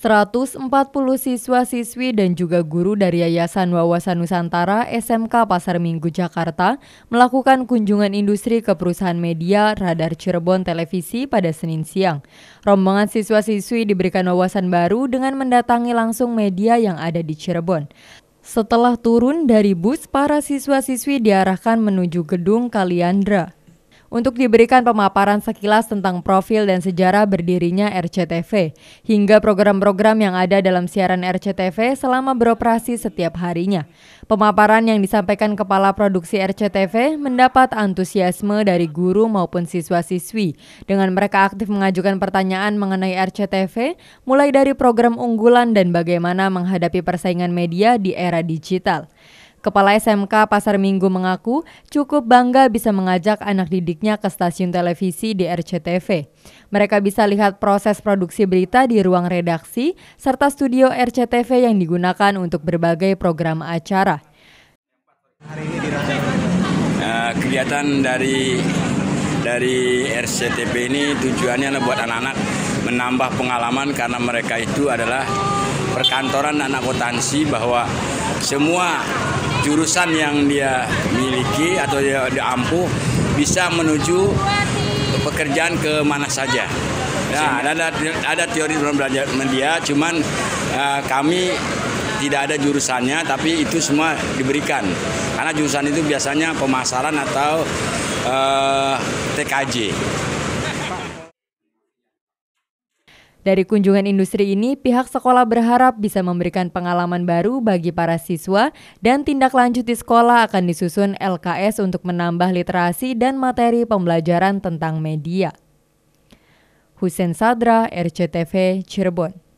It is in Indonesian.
140 siswa-siswi dan juga guru dari Yayasan Wawasan Nusantara SMK Pasar Minggu Jakarta melakukan kunjungan industri ke perusahaan media Radar Cirebon Televisi pada Senin siang. Rombongan siswa-siswi diberikan wawasan baru dengan mendatangi langsung media yang ada di Cirebon. Setelah turun dari bus, para siswa-siswi diarahkan menuju gedung Kaliandra untuk diberikan pemaparan sekilas tentang profil dan sejarah berdirinya RCTV, hingga program-program yang ada dalam siaran RCTV selama beroperasi setiap harinya. Pemaparan yang disampaikan Kepala Produksi RCTV mendapat antusiasme dari guru maupun siswa-siswi, dengan mereka aktif mengajukan pertanyaan mengenai RCTV, mulai dari program unggulan dan bagaimana menghadapi persaingan media di era digital. Kepala SMK Pasar Minggu mengaku cukup bangga bisa mengajak anak didiknya ke stasiun televisi di RCTV. Mereka bisa lihat proses produksi berita di ruang redaksi serta studio RCTV yang digunakan untuk berbagai program acara. Hari ini eh, kegiatan dari dari RCTV ini tujuannya adalah buat anak-anak menambah pengalaman karena mereka itu adalah perkantoran anak potansi bahwa semua jurusan yang dia miliki atau dia, ampuh bisa menuju pekerjaan ke mana saja. Nah, ada ada teori dalam belajar media, cuman uh, kami tidak ada jurusannya, tapi itu semua diberikan. Karena jurusan itu biasanya pemasaran atau uh, eh, TKJ. Dari kunjungan industri ini, pihak sekolah berharap bisa memberikan pengalaman baru bagi para siswa dan tindak lanjut di sekolah akan disusun LKS untuk menambah literasi dan materi pembelajaran tentang media. Husen Sadra, RCTV, Cirebon.